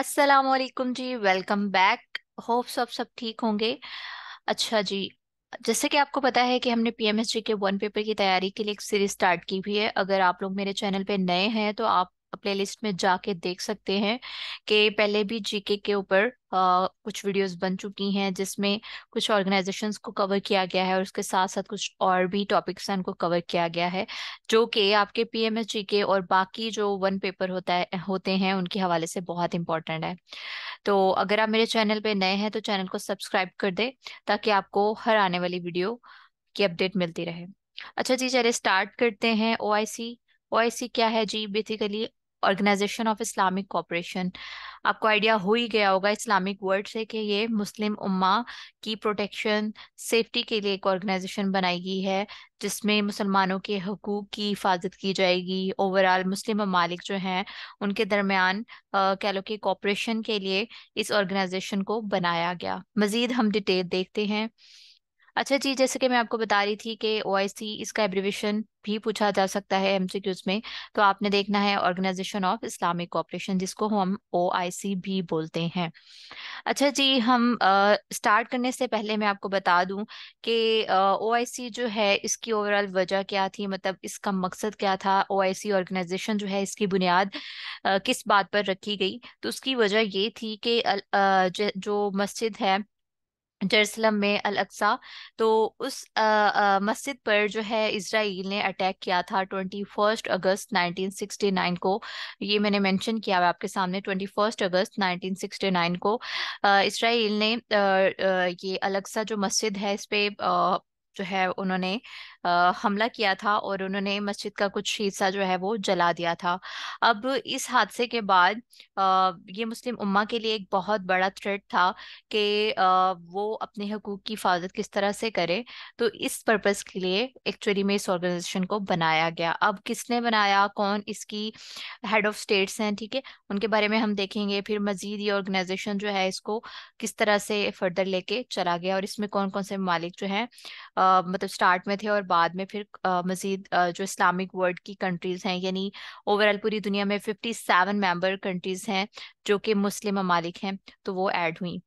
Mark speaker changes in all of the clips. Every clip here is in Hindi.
Speaker 1: अस्सलाम वालेकुम जी वेलकम बैक होप सब सब ठीक होंगे अच्छा जी जैसे कि आपको पता है कि हमने पीएमएसजी के वन पेपर की तैयारी के लिए एक सीरीज स्टार्ट की हुई है अगर आप लोग मेरे चैनल पे नए हैं तो आप प्लेलिस्ट में जाके देख सकते हैं कि पहले भी जीके के ऊपर कुछ वीडियोस बन चुकी हैं जिसमें कुछ ऑर्गेनाइजेशंस को कवर किया गया है और उसके साथ साथ कुछ और भी टॉपिक्स हैं उनको कवर किया गया है जो कि आपके पीएमएस जीके और बाकी जो वन पेपर होता है होते हैं उनके हवाले से बहुत इंपॉर्टेंट है तो अगर आप मेरे चैनल पर नए हैं तो चैनल को सब्सक्राइब कर दें ताकि आपको हर आने वाली वीडियो की अपडेट मिलती रहे अच्छा जी चले स्टार्ट करते हैं O I C O I C क्या है जी basically organisation of Islamic cooperation आपको आइडिया हो ही गया होगा इस्लामिक वर्ल्ड से कि ये मुस्लिम उम्मा की प्रोटेक्शन सेफ्टी के लिए एक ऑर्गेनाइजेशन बनाई गई है जिसमें मुसलमानों के हकूक़ की हिफाजत की जाएगी ओवरऑल मुस्लिम ममालिक जो हैं उनके दरमियान कह लो कि कॉपरेशन के लिए इस ऑर्गेनाइजेशन को बनाया गया मज़ीद हम डिटेल देखते हैं अच्छा जी जैसे कि मैं आपको बता रही थी कि ओ इसका एब्रिवेशन भी पूछा जा सकता है एमसीक्यूज में तो आपने देखना है ऑर्गेनाइजेशन ऑफ इस्लामिक कॉपरेशन जिसको हम ओ भी बोलते हैं अच्छा जी हम स्टार्ट करने से पहले मैं आपको बता दूं कि ओ जो है इसकी ओवरऑल वजह क्या थी मतलब इसका मकसद क्या था ओ ऑर्गेनाइजेशन जो है इसकी बुनियाद किस बात पर रखी गई तो उसकी वजह ये थी कि जो मस्जिद है जेरूसलम में अल अक्सा तो उस मस्जिद पर जो है इसराइल ने अटैक किया था twenty first August nineteen sixty nine को ये मैंने मेंशन किया हुआ आपके सामने twenty first August nineteen sixty nine को इसराइल ने आ, आ, ये अलक्सा जो मस्जिद है इस पर जो है उन्होंने हमला किया था और उन्होंने मस्जिद का कुछ हिस्सा जो है वो जला दिया था अब इस हादसे के बाद ये मुस्लिम उम्मा के लिए एक बहुत बड़ा थ्रेट था कि वो अपने हकूक़ की हिफाजत किस तरह से करे तो इस पर्पज़ के लिए एक्चुअली में इस ऑर्गेनाइजेशन को बनाया गया अब किसने बनाया कौन इसकी हेड ऑफ स्टेट्स हैं ठीक है उनके बारे में हम देखेंगे फिर मज़ीद ये ऑर्गेनाइजेशन जो है इसको किस तरह से फर्दर लेके चला गया और इसमें कौन कौन से मालिक जो है आ, मतलब स्टार्ट में थे और बाद में फिर मजीद जो इस्लामिक वर्ल्ड की कंट्रीज़ हैं यानी ओवरऑल पूरी दुनिया में फिफ्टी सेवन मेम्बर कंट्रीज़ हैं जो कि मुस्लिम ममालिक हैं तो वो ऐड हुई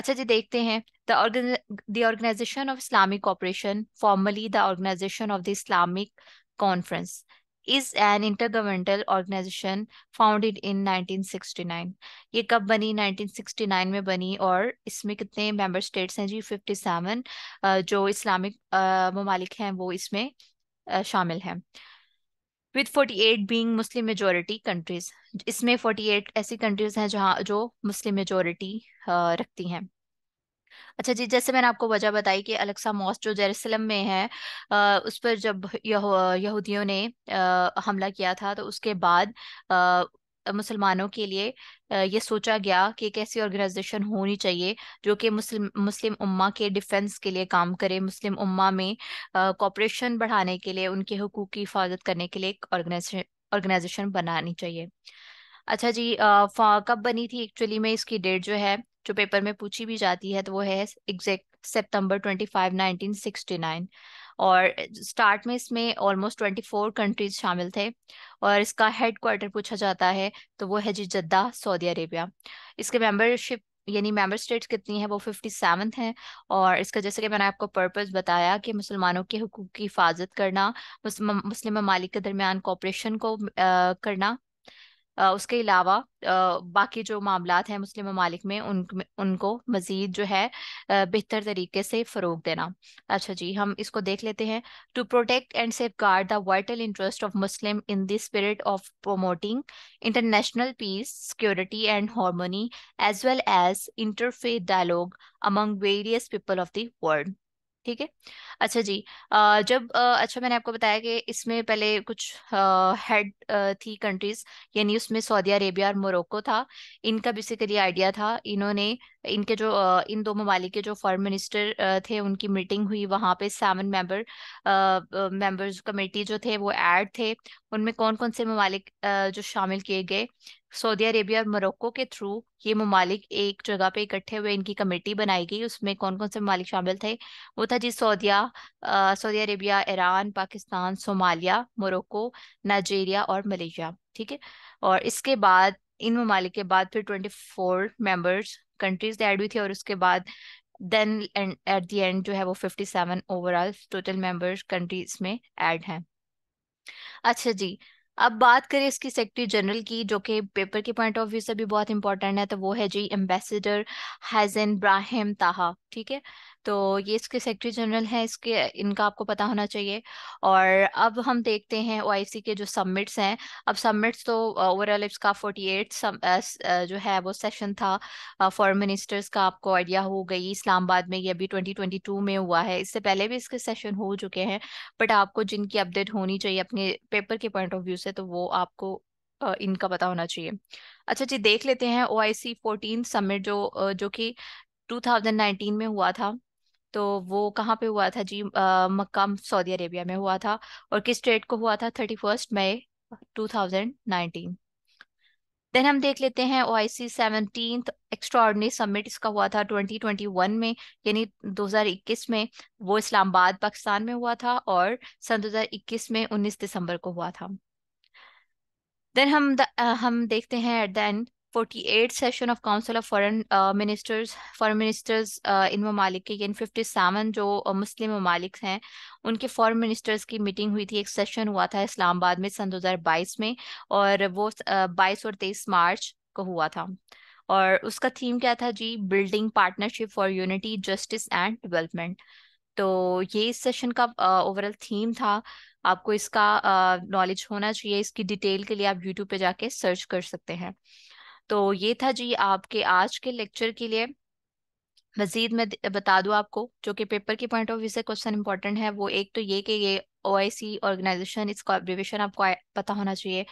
Speaker 1: अच्छा जी देखते हैं the organisation of Islamic operation formerly the organisation of the Islamic conference is an intergovernmental organisation founded in 1969 ये कब बनी 1969 में बनी और इसमें कितने मेंबर स्टेट्स हैं जी 57 जो इस्लामिक ममालिक हैं वो इसमें शामिल हैं with 48 being Muslim majority countries इसमें 48 ऐसी कंट्रीज हैं जहाँ जो मुस्लिम मेजोरिटी रखती हैं अच्छा जी जैसे मैंने आपको वजह बताई कि अलेक्सा मॉस जो जेरूसलम में है उस पर जब यहूदियों ने हमला किया था तो उसके बाद मुसलमानों के लिए ये सोचा गया कि एक ऐसी ऑर्गेनाइजेशन होनी चाहिए जो कि मुस्लिम मुस्लिम उम्मा के डिफेंस के लिए काम करे मुस्लिम उम्मा में कॉपरेशन बढ़ाने के लिए उनके हकूक़ की हिफाजत करने के लिए एक ऑर्गेनाइजेशन ऑर्गेनाइजेशन बनानी चाहिए अच्छा जी आ, कब बनी थी एक्चुअली में इसकी डेट जो है जो पेपर में पूछी भी जाती है तो वो है एग्जैक्ट सितंबर 25 1969 और स्टार्ट में इसमें ऑलमोस्ट ट्वेंटी फोर कंट्रीज शामिल थे और इसका हेड क्वार्टर पूछा जाता है तो वो है जी जद्दा सऊदी अरेबिया इसके मेंबरशिप यानी मेंबर स्टेट्स कितनी है वो फिफ्टी सेवन है और इसका जैसे कि मैंने आपको पर्पस बताया कि मुसलमानों के हकूक की हिफाजत करना मुस्लिम ममालिक के दरमियान कॉपरेशन को आ, करना उसके अलावा बाकी जो मामला हैं मुस्लिम ममालिक में उन उनको मज़ीद जो है बेहतर तरीके से फ़रोग देना अच्छा जी हम इसको देख लेते हैं to protect and safeguard the vital interest of Muslim in the spirit of promoting international peace security and harmony as well as interfaith dialogue among various people of the world ठीक है अच्छा जी जब अच्छा मैंने आपको बताया कि इसमें पहले कुछ हेड थी कंट्रीज यानी उसमें सऊदी अरेबिया और मोरक्को था इनका बेसिकली आइडिया था इन्होंने इनके जो इन दो ममालिक के जो फॉरेन मिनिस्टर थे उनकी मीटिंग हुई वहाँ पे सेवन मेंबर मेंबर्स कमेटी जो थे वो ऐड थे उनमें कौन कौन से ममालिक जो शामिल किए गए सऊदी अरेबिया और मोरक्को के थ्रू ये ममालिक एक जगह पे इकट्ठे हुए इनकी कमेटी बनाई गई उसमें कौन कौन से ममालिक शामिल थे वो था जी सऊदिया Saudi Arabia Iran Pakistan Somalia Morocco Nigeria और मलेशिया ठीक है और इसके बाद इन ममालिक के बाद फिर twenty four members countries add हुई थी और उसके बाद then and at the end जो है वो fifty seven overall total members countries में एड हैं अच्छा जी अब बात करें इसकी सेक्रेटरी जनरल की जो कि पेपर के पॉइंट ऑफ व्यू से भी बहुत इंपॉर्टेंट है तो वो है जी एम्बेसडर हैजन ब्राहिम ताहा ठीक है तो ये इसके सेक्रेटरी जनरल हैं इसके इनका आपको पता होना चाहिए और अब हम देखते हैं ओ के जो सबमिट्स हैं अब सबमिट्स तो ओवरऑल इसका फोर्टी एट जो है वो सेशन था फॉरन मिनिस्टर्स का आपको आइडिया हो गई इस्लामाबाद में ये अभी ट्वेंटी ट्वेंटी टू में हुआ है इससे पहले भी इसके सेशन हो चुके हैं बट आपको जिनकी अपडेट होनी चाहिए अपने पेपर के पॉइंट ऑफ व्यू से तो वो आपको इनका पता होना चाहिए अच्छा जी देख लेते हैं O I C fourteen summit जो जो कि 2019 में हुआ था तो वो कहाँ पे हुआ था जी मक्का सऊदी अरेबिया में हुआ था और किस डेट को हुआ था thirty first May two thousand nineteen then हम देख लेते हैं O I C seventeen extraordinary summit इसका हुआ था वन में यानी इक्कीस में वो इस्लामाबाद पाकिस्तान में हुआ था और सन दो हजार इक्कीस में उन्नीस दिसंबर को हुआ था देन हम द, हम देखते हैं at the end 48th session of council of foreign ministers foreign ministers इन ममालिक के यानी 57 जो मुस्लिम uh, ममालिक हैं उनके फॉरेन मिनिस्टर्स की मीटिंग हुई थी एक सेशन हुआ था इस्लामाबाद में सन 2022 में और वो uh, बाईस और तेईस मार्च को हुआ था और उसका थीम क्या था जी building partnership for unity justice and development तो ये इस सेशन का ओवरऑल uh, थीम था आपको इसका नॉलेज होना चाहिए इसकी डिटेल के लिए आप यूट्यूब पे जाके सर्च कर सकते हैं तो ये था जी आपके आज के लेक्चर के लिए मजीद मैं बता दूं आपको जो कि पेपर के पॉइंट ऑफ व्यू से क्वेश्चन इंपॉर्टेंट है वो एक तो ये कि ये ओ आई सी ऑर्गेनाइजेशन इसका एब्रिवेशन आपको पता होना चाहिए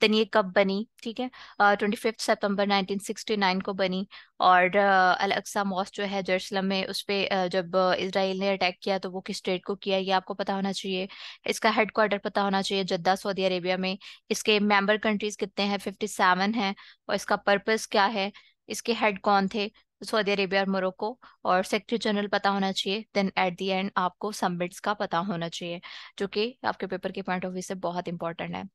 Speaker 1: देन ये कब बनी ठीक है twenty fifth September nineteen sixty nine को बनी और अलक्सा मॉस जो है जरूसलम में उस पर जब इसराइल ने अटैक किया तो वो किस स्टेट को किया ये आपको पता होना चाहिए इसका हेडक्वार्टर पता होना चाहिए जद्दा सऊदी अरेबिया में इसके मेंबर कंट्रीज कितने हैं फिफ्टी सेवन है और इसका पर्पज क्या है इसके हेड कौन थे सऊदी अरेबिया और मोरक्को और सेक्रेटरी जनरल पता होना चाहिए देन एट दी एंड आपको सबमिट्स का पता होना चाहिए जो कि आपके पेपर के पॉइंट ऑफ व्यू से बहुत इंपॉर्टेंट है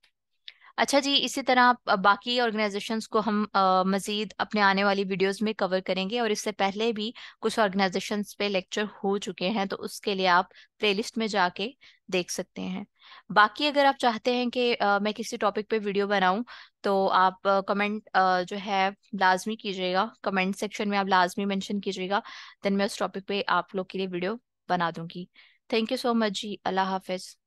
Speaker 1: अच्छा जी इसी तरह आप बाकी ऑर्गेनाइजेशंस को हम आ, मजीद अपने आने वाली वीडियोस में कवर करेंगे और इससे पहले भी कुछ ऑर्गेनाइजेशंस पे लेक्चर हो चुके हैं तो उसके लिए आप प्लेलिस्ट में जाके देख सकते हैं बाकी अगर आप चाहते हैं कि मैं किसी टॉपिक पे वीडियो बनाऊं तो आप कमेंट जो है लाजमी कीजिएगा कमेंट सेक्शन में आप लाजमी मैंशन कीजिएगा देन मैं उस टॉपिक पे आप लोग के लिए वीडियो बना दूंगी थैंक यू सो मच जी अल्लाह हाफिज़